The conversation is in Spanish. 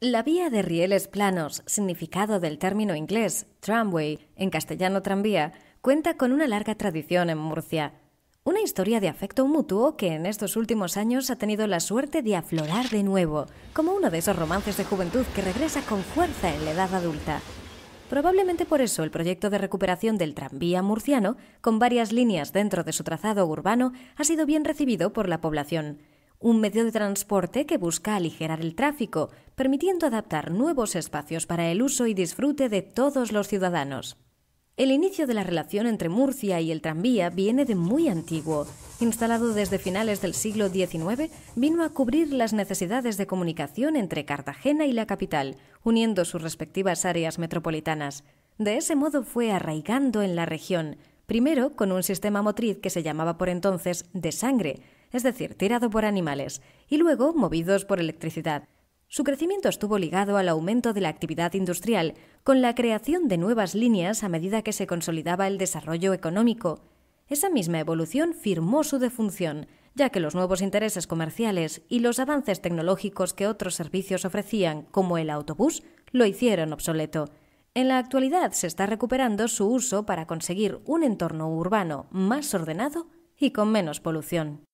La vía de rieles planos, significado del término inglés tramway, en castellano tranvía, cuenta con una larga tradición en Murcia. Una historia de afecto mutuo que en estos últimos años ha tenido la suerte de aflorar de nuevo, como uno de esos romances de juventud que regresa con fuerza en la edad adulta. Probablemente por eso el proyecto de recuperación del tranvía murciano, con varias líneas dentro de su trazado urbano, ha sido bien recibido por la población un medio de transporte que busca aligerar el tráfico, permitiendo adaptar nuevos espacios para el uso y disfrute de todos los ciudadanos. El inicio de la relación entre Murcia y el tranvía viene de muy antiguo. Instalado desde finales del siglo XIX, vino a cubrir las necesidades de comunicación entre Cartagena y la capital, uniendo sus respectivas áreas metropolitanas. De ese modo fue arraigando en la región, primero con un sistema motriz que se llamaba por entonces de sangre, es decir, tirado por animales, y luego movidos por electricidad. Su crecimiento estuvo ligado al aumento de la actividad industrial, con la creación de nuevas líneas a medida que se consolidaba el desarrollo económico. Esa misma evolución firmó su defunción, ya que los nuevos intereses comerciales y los avances tecnológicos que otros servicios ofrecían, como el autobús, lo hicieron obsoleto. En la actualidad se está recuperando su uso para conseguir un entorno urbano más ordenado y con menos polución.